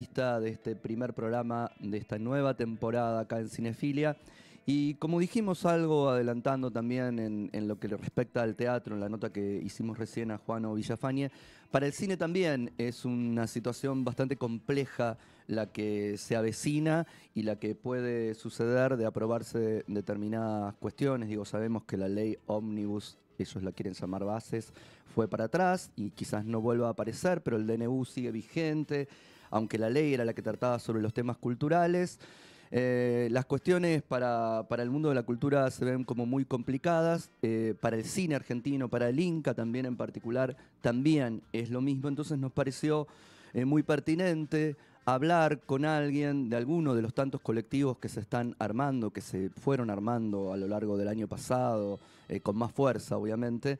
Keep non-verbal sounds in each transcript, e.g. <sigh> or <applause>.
de este primer programa de esta nueva temporada acá en Cinefilia. Y como dijimos algo adelantando también en, lo que respecta al teatro, en la nota que hicimos recién a O Villafañe, para el cine también es una situación bastante compleja la que se avecina y la que puede suceder de aprobarse determinadas cuestiones. Digo, sabemos que la ley Omnibus ellos la quieren llamar bases, fue para atrás y quizás no vuelva a aparecer, pero el DNU sigue vigente aunque la ley era la que trataba sobre los temas culturales. Eh, las cuestiones para, el mundo de la cultura se ven como muy complicadas, eh, para el cine argentino, para el Inca también en particular, también es lo mismo, entonces nos pareció eh, muy pertinente hablar con alguien de alguno de los tantos colectivos que se están armando, que se fueron armando a lo largo del año pasado, con más fuerza obviamente,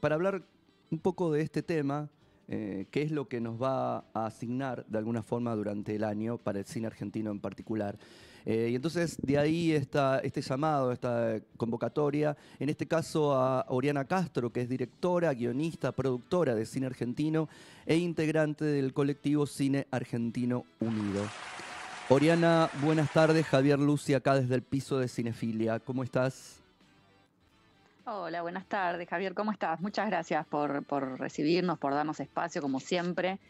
para hablar un poco de este tema eh, qué es lo que nos va a asignar de alguna forma durante el año para el cine argentino en particular. Eh, y entonces de ahí está este llamado, esta convocatoria, en este caso a Oriana Castro, que es directora, guionista, productora de cine argentino e integrante del colectivo Cine Argentino Unido. Oriana, buenas tardes. Javier Lucia acá desde el piso de Cinefilia. ¿Cómo estás? Hola, buenas tardes, Javier, ¿cómo estás? Muchas gracias por, recibirnos, por darnos espacio, como siempre.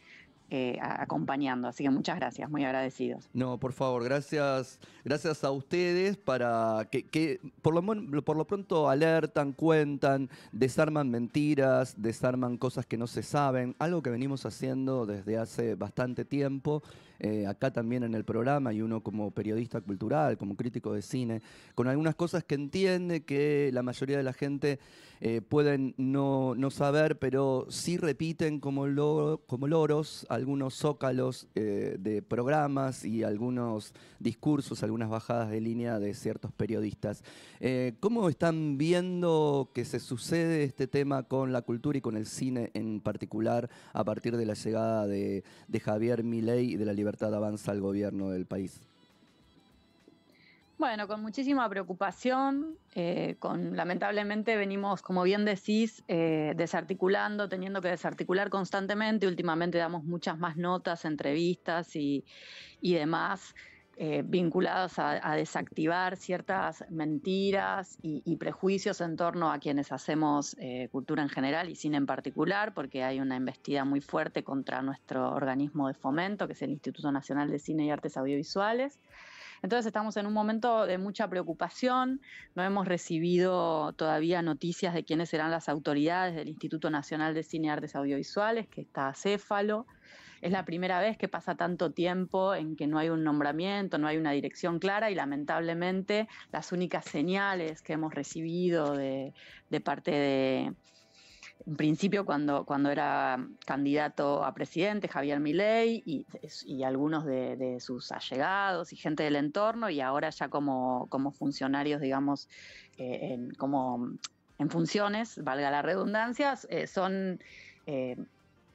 Eh, acompañando. Así que muchas gracias, muy agradecidos. No, por favor, gracias, gracias a ustedes para que, que por, lo, por lo pronto alertan, cuentan, desarman mentiras, desarman cosas que no se saben, algo que venimos haciendo desde hace bastante tiempo eh, acá también en el programa y uno como periodista cultural, como crítico de cine, con algunas cosas que entiende que la mayoría de la gente eh, pueden no, no, saber, pero sí repiten como, lo, como loros algunos zócalos eh, de programas y algunos discursos, algunas bajadas de línea de ciertos periodistas. ¿Cómo están viendo que se sucede este tema con la cultura y con el cine en particular a partir de la llegada de, de Javier Milei y de la libertad? libertad avanza el gobierno del país? Bueno, con muchísima preocupación, eh, con lamentablemente venimos, como bien decís, eh, desarticulando, teniendo que desarticular constantemente. Últimamente damos muchas más notas, entrevistas y, y demás eh, vinculados a, desactivar ciertas mentiras y, prejuicios en torno a quienes hacemos eh, cultura en general y cine en particular, porque hay una embestida muy fuerte contra nuestro organismo de fomento, que es el Instituto Nacional de Cine y Artes Audiovisuales. Entonces estamos en un momento de mucha preocupación, no hemos recibido todavía noticias de quiénes serán las autoridades del Instituto Nacional de Cine y Artes Audiovisuales, que está céfalo es la primera vez que pasa tanto tiempo en que no hay un nombramiento, no hay una dirección clara y lamentablemente las únicas señales que hemos recibido de, parte de, en principio cuando, cuando era candidato a presidente, Javier Milei y, algunos de, sus allegados y gente del entorno, y ahora ya como, como funcionarios, digamos, eh, en, como en funciones, valga la redundancia, eh, son... Eh,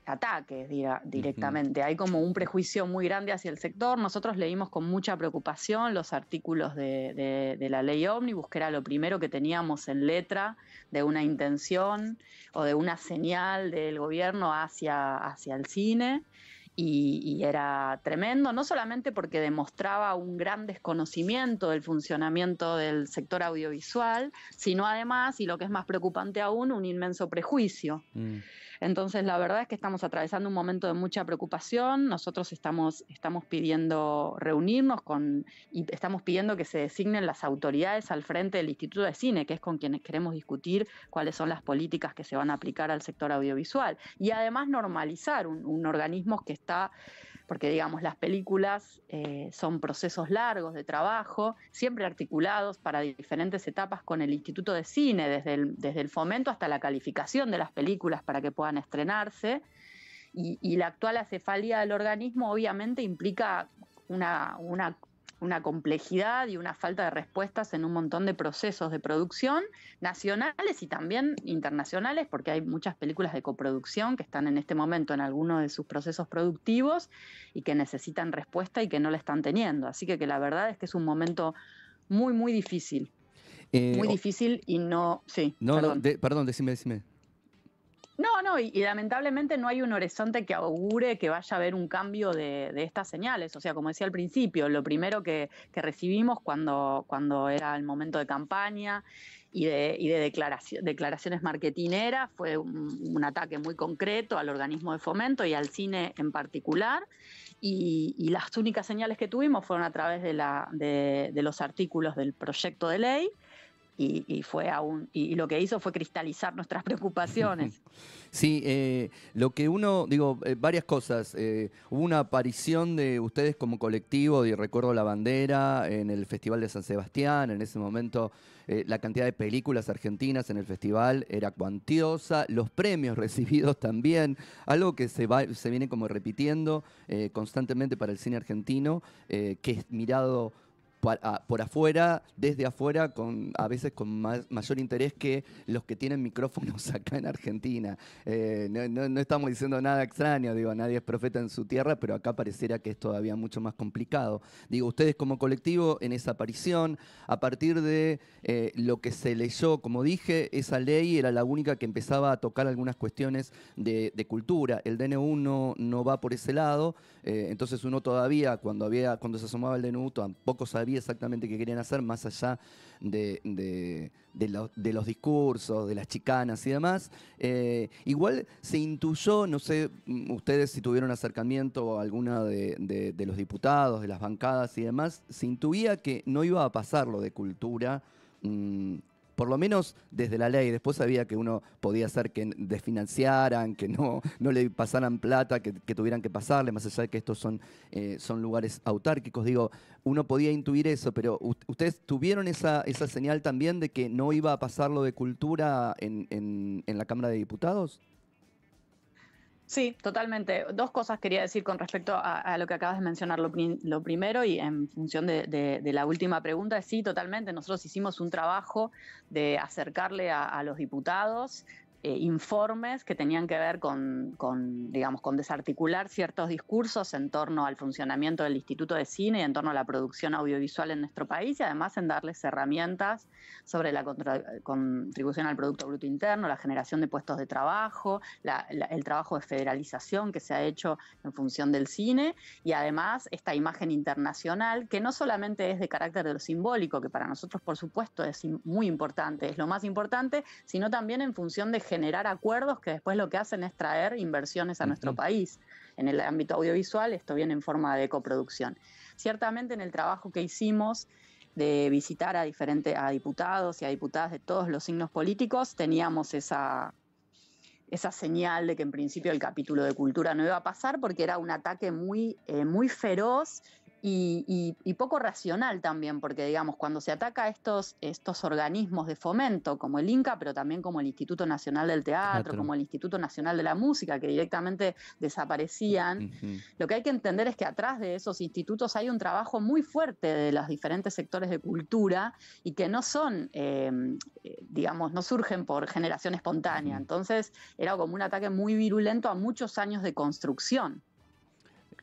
ataques directamente. Hay como un prejuicio muy grande hacia el sector. Nosotros leímos con mucha preocupación los artículos de, la ley ómnibus, que era lo primero que teníamos en letra de una intención o de una señal del gobierno hacia, hacia el cine. Y, era tremendo, no solamente porque demostraba un gran desconocimiento del funcionamiento del sector audiovisual, sino además, y lo que es más preocupante aún, un inmenso prejuicio. Mm. Entonces, la verdad es que estamos atravesando un momento de mucha preocupación. Nosotros estamos, estamos pidiendo reunirnos con y estamos pidiendo que se designen las autoridades al frente del Instituto de Cine, que es con quienes queremos discutir cuáles son las políticas que se van a aplicar al sector audiovisual. Y además normalizar un, un organismo que está porque digamos las películas eh, son procesos largos de trabajo, siempre articulados para diferentes etapas con el Instituto de Cine, desde el, desde el fomento hasta la calificación de las películas para que puedan estrenarse. Y, la actual acefalía del organismo obviamente implica una, una una complejidad y una falta de respuestas en un montón de procesos de producción nacionales y también internacionales, porque hay muchas películas de coproducción que están en este momento en alguno de sus procesos productivos y que necesitan respuesta y que no la están teniendo. Así que, que la verdad es que es un momento muy, muy difícil. Eh, muy difícil y no. Sí. No, perdón. No, perdón, decime, decime. No, no, y, lamentablemente no hay un horizonte que augure que vaya a haber un cambio de, estas señales. O sea, como decía al principio, lo primero que, recibimos cuando, cuando era el momento de campaña y de, declaraciones marketineras fue un, ataque muy concreto al organismo de fomento y al cine en particular. Y, las únicas señales que tuvimos fueron a través de los artículos del proyecto de ley y, fue aún, y, lo que hizo fue cristalizar nuestras preocupaciones. <laughs> Sí, eh, lo que uno, digo, eh, varias cosas. Eh, hubo una aparición de ustedes como colectivo, y recuerdo la bandera, en el Festival de San Sebastián, en ese momento la cantidad de películas argentinas en el festival era cuantiosa, los premios <laughs> recibidos también, algo que se, se viene como repitiendo constantemente para el cine argentino, que es mirado Ah, por afuera, desde afuera, con, a veces con mayor interés que los que tienen micrófonos <laughs> acá en Argentina. Eh, no, estamos diciendo nada extraño, digo, nadie es profeta en su tierra, pero acá pareciera que es todavía mucho más complicado. Digo, ustedes como colectivo, en esa aparición, a partir de eh, lo que se leyó, como dije, esa ley era la única que empezaba a tocar algunas cuestiones de, cultura. El DNU no, va por ese lado, eh, entonces uno todavía, cuando, había, cuando se asomaba el DNU, tampoco sabía exactamente qué querían hacer, más allá de, los discursos, de las chicanas y demás. Eh, igual se intuyó, no sé mm, ustedes si tuvieron acercamiento a alguna de, los diputados, de las bancadas y demás, se intuía que no iba a pasar lo de cultura. Mm, por lo menos desde la ley. Después sabía que uno podía hacer que desfinanciaran, que no, no le pasaran plata, que, tuvieran que pasarle, más allá de que estos son, eh, son lugares autárquicos. Digo, uno podía intuir eso, pero ustedes tuvieron esa, esa señal también de que no iba a pasar lo de cultura en, en, en la Cámara de Diputados. Sí, totalmente. Dos cosas quería decir con respecto a, lo que acabas de mencionar. Lo, primero, y en función de, la última pregunta, sí, totalmente. Nosotros hicimos un trabajo de acercarle a los diputados eh, informes que tenían que ver con, digamos, con desarticular ciertos discursos en torno al funcionamiento del Instituto de Cine y en torno a la producción audiovisual en nuestro país y además en darles herramientas sobre la contribución al Producto Bruto Interno, la generación de puestos de trabajo, el trabajo de federalización que se ha hecho en función del cine y además esta imagen internacional que no solamente es de carácter de lo simbólico, que para nosotros por supuesto es muy importante, es lo más importante, sino también en función de generar acuerdos que después lo que hacen es traer inversiones a nuestro país. En el ámbito audiovisual esto viene en forma de coproducción. Ciertamente en el trabajo que hicimos de visitar a diferentes a diputados y a diputadas de todos los signos políticos, teníamos esa, esa señal de que en principio el capítulo de cultura no iba a pasar porque era un ataque muy, eh, muy feroz y, poco racional también, porque digamos, cuando se ataca estos, estos organismos de fomento, como el INCA, pero también como el Instituto Nacional del Teatro, como el Instituto Nacional de la Música, que directamente desaparecían, lo que hay que entender es que atrás de esos institutos hay un trabajo muy fuerte de los diferentes sectores de cultura y que no son, eh, eh, digamos, no surgen por generación espontánea. Entonces, era como un ataque muy virulento a muchos años de construcción.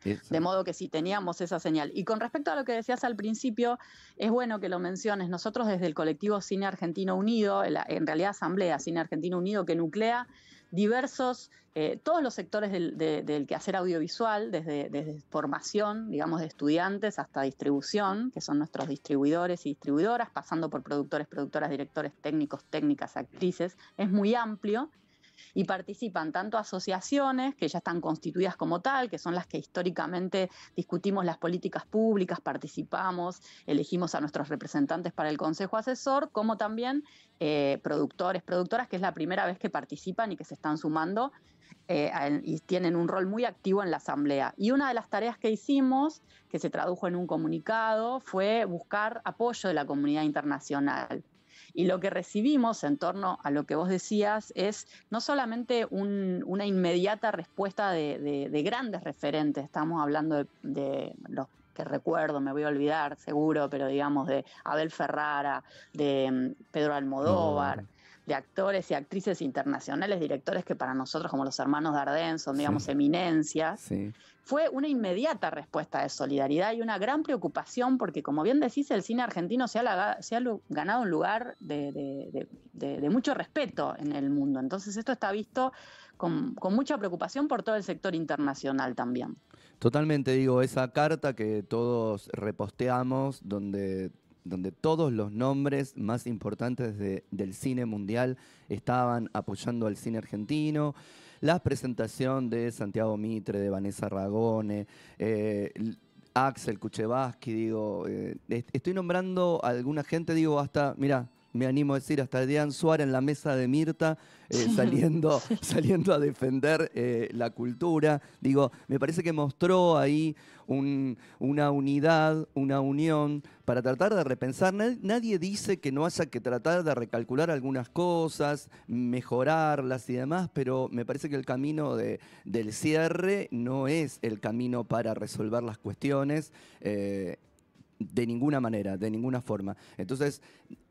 De modo que sí, teníamos esa señal. Y con respecto a lo que decías al principio, es bueno que lo menciones. Nosotros desde el colectivo Cine Argentino Unido, en realidad Asamblea Cine Argentino Unido, que nuclea diversos, eh, todos los sectores del, quehacer audiovisual, desde, formación, digamos, de estudiantes hasta distribución, que son nuestros distribuidores y distribuidoras, pasando por productores, productoras, directores, técnicos, técnicas, actrices. Es muy amplio y participan tanto asociaciones que ya están constituidas como tal, que son las que históricamente discutimos las políticas públicas, participamos, elegimos a nuestros representantes para el Consejo Asesor, como también eh, productores, productoras, que es la primera vez que participan y que se están sumando eh, y tienen un rol muy activo en la Asamblea. Y una de las tareas que hicimos, que se tradujo en un comunicado, fue buscar apoyo de la comunidad internacional. Y lo que recibimos en torno a lo que vos decías es no solamente una inmediata respuesta de, grandes referentes, estamos hablando de, los que recuerdo, me voy a olvidar seguro, pero digamos de Abel Ferrara, de mm, Pedro Almodóvar de actores y actrices internacionales, directores que para nosotros, como los hermanos Dardenne, son, digamos, eminencias. Fue una inmediata respuesta de solidaridad y una gran preocupación porque, como bien decís, el cine argentino se ha, ganado un lugar de, mucho respeto en el mundo. Entonces esto está visto con, con mucha preocupación por todo el sector internacional también. Totalmente, digo, esa carta que todos reposteamos, donde donde todos los nombres más importantes del cine mundial estaban apoyando al cine argentino. La presentación de Santiago Mitre, de Vanessa Ragone, eh, Axel Kuchevaski, digo, eh, estoy nombrando a alguna gente, digo, hasta, mira, me animo a decir, hasta Dean Suárez en la mesa de Mirta, eh, <laughs> saliendo, saliendo a defender eh, la cultura. Digo, me parece que mostró ahí una unidad, una unión para tratar de repensar. Nadie dice que no haya que tratar de recalcular algunas cosas, mejorarlas y demás, pero me parece que el camino del cierre no es el camino para resolver las cuestiones. Eh, de ninguna manera, de ninguna forma. Entonces,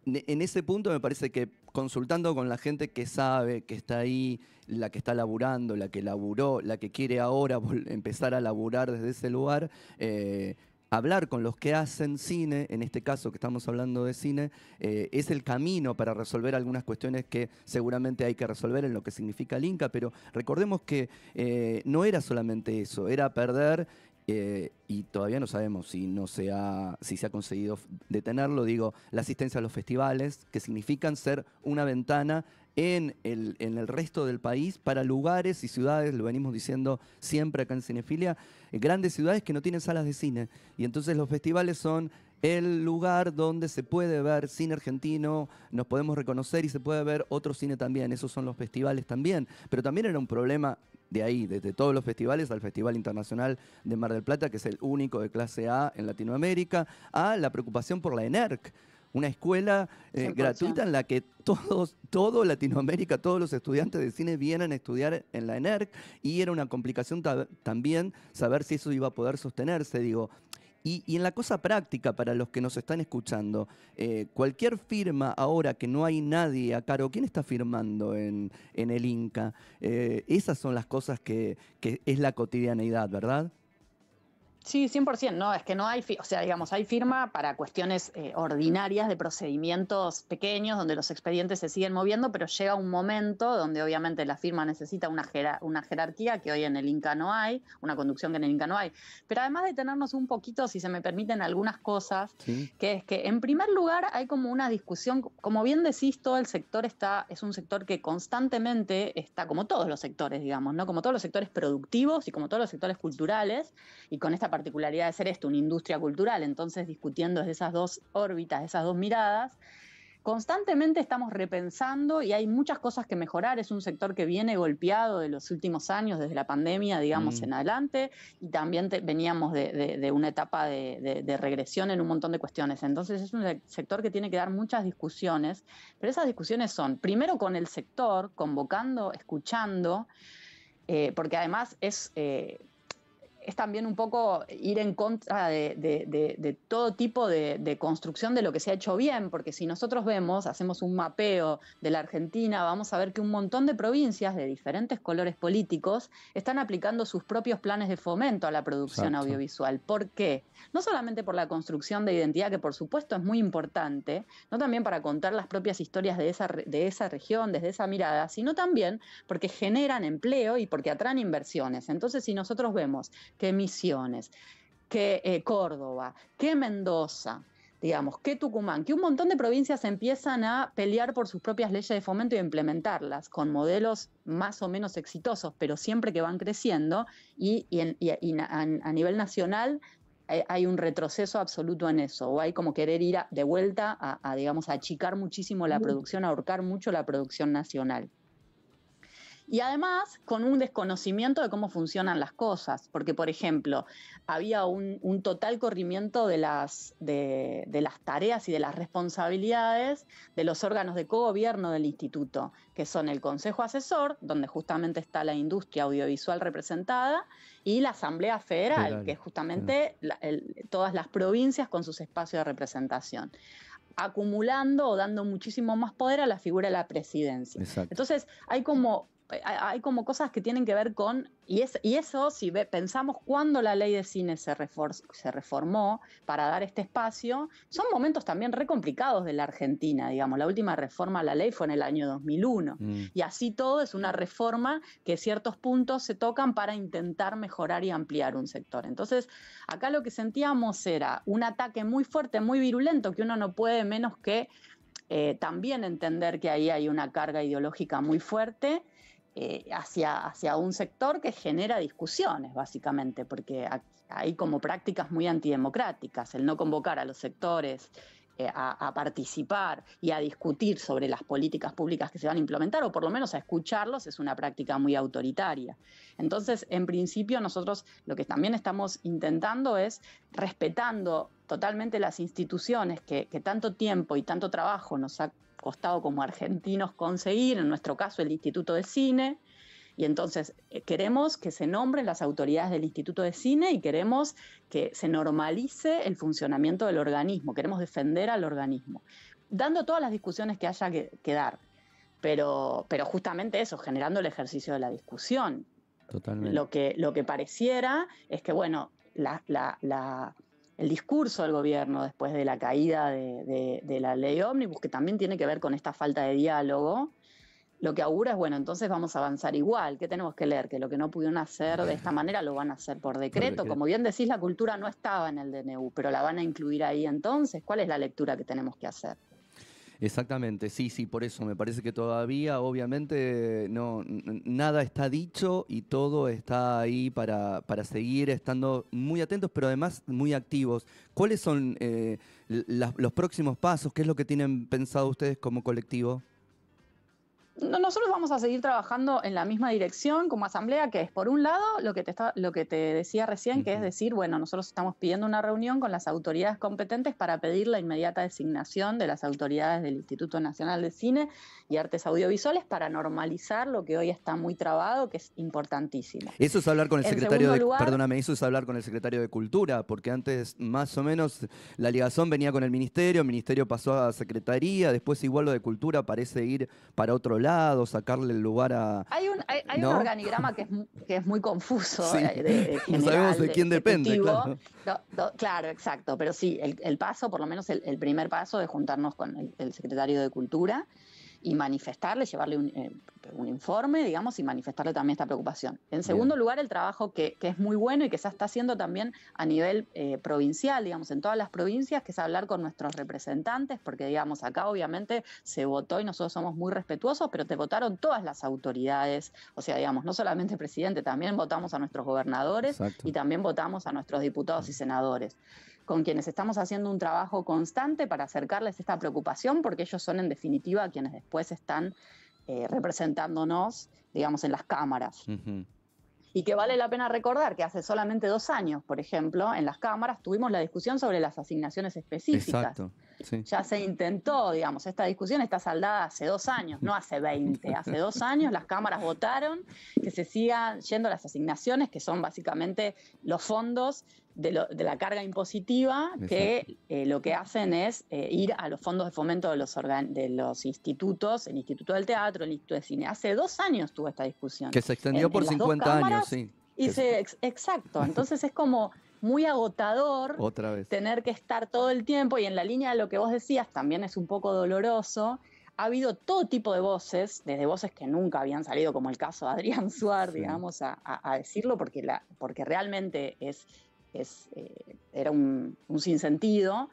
en ese punto me parece que consultando con la gente que sabe, que está ahí, la que está laburando, la que laburó, la que quiere ahora <laughs> empezar a laburar desde ese lugar, eh, hablar con los que hacen cine, en este caso que estamos hablando de cine, eh, es el camino para resolver algunas cuestiones que seguramente hay que resolver en lo que significa el Inca, pero recordemos que eh, no era solamente eso, era perder eh, y todavía no sabemos si, no se si se ha conseguido detenerlo. Digo, la asistencia a los festivales, que significan ser una ventana en el, en el resto del país para lugares y ciudades, lo venimos diciendo siempre acá en Cinefilia, eh, grandes ciudades que no tienen salas de cine. Y entonces los festivales son el lugar donde se puede ver cine argentino, nos podemos reconocer y se puede ver otro cine también. Esos son los festivales también. Pero también era un problema de ahí, desde todos los festivales al Festival Internacional de Mar del Plata, que es el único de clase A en Latinoamérica, a la preocupación por la ENERC una escuela eh, gratuita en la que todos, todo Latinoamérica, todos los estudiantes de cine vienen a estudiar en la ENERC y era una complicación también saber si eso iba a poder sostenerse, digo. Y, en la cosa práctica, para los que nos están escuchando, eh, cualquier firma ahora que no hay nadie a cargo, ¿quién está firmando en, el Inca? Eh, esas son las cosas que, que es la cotidianeidad, ¿verdad? Sí, 100%, no, es que no hay, o sea, digamos, hay firma para cuestiones eh, ordinarias de procedimientos pequeños donde los expedientes se siguen moviendo, pero llega un momento donde obviamente la firma necesita una, una jerarquía que hoy en el Inca no hay, una conducción que en el Inca no hay. Pero además de tenernos un poquito, si se me permiten, algunas cosas, que es que en primer lugar hay como una discusión, como bien decís, todo el sector está, es un sector que constantemente está, como todos los sectores, digamos, ¿no? Como todos los sectores productivos y como todos los sectores culturales, y con esta particularidad de ser esto, una industria cultural, entonces discutiendo desde esas dos órbitas, esas dos miradas, constantemente estamos repensando y hay muchas cosas que mejorar. Es un sector que viene golpeado de los últimos años, desde la pandemia, digamos, mm. en adelante, y también veníamos de, una etapa de, regresión en un montón de cuestiones. Entonces es un sector que tiene que dar muchas discusiones, pero esas discusiones son, primero con el sector, convocando, escuchando, eh, porque además es... Eh, es también un poco ir en contra de, todo tipo de, construcción de lo que se ha hecho bien, porque si nosotros vemos, hacemos un mapeo de la Argentina, vamos a ver que un montón de provincias de diferentes colores políticos están aplicando sus propios planes de fomento a la producción audiovisual. ¿Por qué? No solamente por la construcción de identidad, que por supuesto es muy importante, no también para contar las propias historias de esa, de esa región, desde esa mirada, sino también porque generan empleo y porque atraen inversiones. Entonces, si nosotros vemos que Misiones, que eh, Córdoba, que Mendoza, digamos, que Tucumán, que un montón de provincias empiezan a pelear por sus propias leyes de fomento y implementarlas con modelos más o menos exitosos, pero siempre que van creciendo y, a, nivel nacional eh, hay un retroceso absoluto en eso, o hay como querer ir de vuelta a, a achicar muchísimo la producción, ahorcar mucho la producción nacional. Y además con un desconocimiento de cómo funcionan las cosas, porque por ejemplo, había un, total corrimiento de las, de, las tareas y de las responsabilidades de los órganos de cogobierno del instituto, que son el Consejo Asesor, donde justamente está la industria audiovisual representada, y la Asamblea Federal, que es justamente todas las provincias con sus espacios de representación acumulando o dando muchísimo más poder a la figura de la presidencia. Entonces, hay como eh, hay como cosas que tienen que ver con, y, y eso si pensamos cuando la ley de cine se, reformó para dar este espacio, son momentos también re complicados de la Argentina, digamos, la última reforma a la ley fue en el año 2001, mm. y así todo es una reforma que ciertos puntos se tocan para intentar mejorar y ampliar un sector. Entonces, acá lo que sentíamos era un ataque muy fuerte, muy virulento, que uno no puede menos que... Eh, también entender que ahí hay una carga ideológica muy fuerte eh, hacia, hacia un sector que genera discusiones, básicamente, porque hay como prácticas muy antidemocráticas, el no convocar a los sectores eh, a, participar y a discutir sobre las políticas públicas que se van a implementar, o por lo menos a escucharlos, es una práctica muy autoritaria. Entonces, en principio, nosotros lo que también estamos intentando es respetando totalmente las instituciones que, que tanto tiempo y tanto trabajo nos ha costado como argentinos conseguir, en nuestro caso el Instituto de Cine, y entonces eh, queremos que se nombren las autoridades del Instituto de Cine y queremos que se normalice el funcionamiento del organismo, queremos defender al organismo, dando todas las discusiones que haya que, dar, pero, pero justamente eso, generando el ejercicio de la discusión. Lo que, lo que pareciera es que, bueno, la, la el discurso del gobierno después de la caída de, la ley ómnibus, que también tiene que ver con esta falta de diálogo, lo que augura es, bueno, entonces vamos a avanzar igual, ¿qué tenemos que leer? Que lo que no pudieron hacer de esta manera lo van a hacer por decreto. Como bien decís, la cultura no estaba en el DNU, pero la van a incluir ahí entonces. ¿Cuál es la lectura que tenemos que hacer? Exactamente, sí, sí, por eso me parece que todavía, obviamente, no, nada está dicho y todo está ahí para, seguir estando muy atentos, pero además muy activos. ¿Cuáles son eh, los próximos pasos? ¿Qué es lo que tienen pensado ustedes como colectivo? nosotros vamos a seguir trabajando en la misma dirección como asamblea, que es por un lado lo que te, está, lo que te decía recién, que es decir, bueno, nosotros estamos pidiendo una reunión con las autoridades competentes para pedir la inmediata designación de las autoridades del Instituto Nacional de Cine y Artes Audiovisuales para normalizar lo que hoy está muy trabado, que es importantísimo. Eso es hablar con el secretario de perdóname, eso es hablar con el secretario de Cultura, porque antes más o menos la ligación venía con el ministerio, el ministerio pasó a secretaría, después igual lo de Cultura parece ir para otro lado sacarle el lugar a... Hay un, hay, un organigrama que es, que es muy confuso. Eh, <laughs> no sabemos de quién depende. Claro. exacto, pero sí, el, paso, por lo menos el, primer paso es juntarnos con el secretario de Cultura y manifestarle, llevarle un, eh, un, informe, digamos, y manifestarle también esta preocupación. En segundo lugar, el trabajo que, es muy bueno y que se está haciendo también a nivel eh, provincial, digamos, en todas las provincias, que es hablar con nuestros representantes, porque, digamos, acá obviamente se votó y nosotros somos muy respetuosos, pero te votaron todas las autoridades, o sea, digamos, no solamente el presidente, también votamos a nuestros gobernadores y también votamos a nuestros diputados y senadores con quienes estamos haciendo un trabajo constante para acercarles esta preocupación, porque ellos son en definitiva quienes después están eh, representándonos, digamos, en las cámaras. Y que vale la pena recordar que hace solamente dos años, por ejemplo, en las cámaras tuvimos la discusión sobre las asignaciones específicas ya se intentó, digamos, esta discusión está saldada hace dos años, no hace 20, hace <laughs> dos años las cámaras votaron que se sigan yendo las asignaciones, que son básicamente los fondos de, la carga impositiva, que eh, lo que hacen es eh, ir a los fondos de fomento de los, institutos, el Instituto del Teatro, el Instituto de Cine. Hace dos años tuvo esta discusión. Que se extendió por 50 años, sí. exacto, entonces es como muy agotador tener que estar todo el tiempo y en la línea de lo que vos decías también es un poco doloroso. Ha habido todo tipo de voces, desde voces que nunca habían salido, como el caso de Adrián <laughs> Suárez, digamos, a, decirlo, porque, la, porque realmente es, es, eh, era un, un sinsentido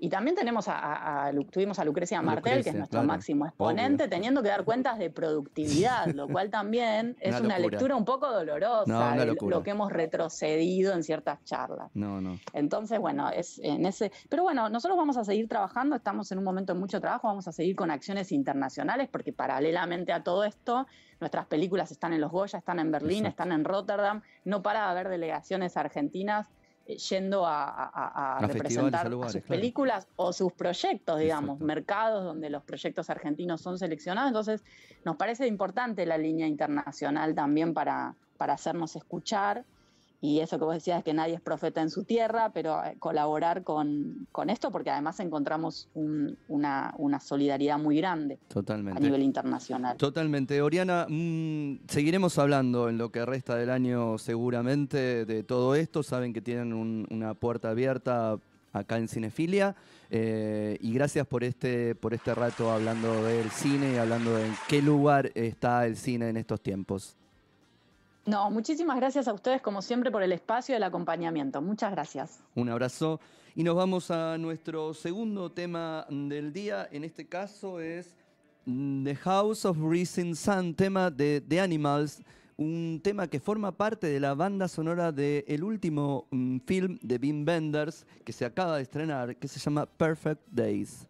y también tenemos a, tuvimos a Lucrecia Martel, que es nuestro máximo exponente, teniendo que dar cuentas de productividad, lo cual también <laughs> es una, lectura un poco dolorosa de lo que hemos retrocedido en ciertas charlas. No, no. Entonces, bueno, es en ese. Pero bueno, nosotros vamos a seguir trabajando, estamos en un momento de mucho trabajo, vamos a seguir con acciones internacionales, porque paralelamente a todo esto, nuestras películas están en los Goya, están en Berlín, están en Rotterdam, no para de haber delegaciones argentinas eh, yendo a, representar sus películas o sus proyectos, digamos, mercados donde los proyectos argentinos son seleccionados. Entonces, nos parece importante la línea internacional también para, para hacernos escuchar y eso que vos decías que nadie es profeta en su tierra, pero eh, colaborar con, esto porque además encontramos una, solidaridad muy grande a nivel internacional. Totalmente. Oriana, mm, seguiremos hablando en lo que resta del año seguramente de todo esto. Saben que tienen una puerta abierta acá en Cinefilia. Eh, y gracias por este, por este rato hablando del cine y hablando de en qué lugar está el cine en estos tiempos. No, muchísimas gracias a ustedes, como siempre, por el espacio y el acompañamiento. Muchas gracias. Un abrazo. Y nos vamos a nuestro segundo tema del día. En este caso es mm, The House of Rising Sun, tema de The Animals, un tema que forma parte de la banda sonora del último mm, film de Bean Benders que se acaba de estrenar, que se llama Perfect Days.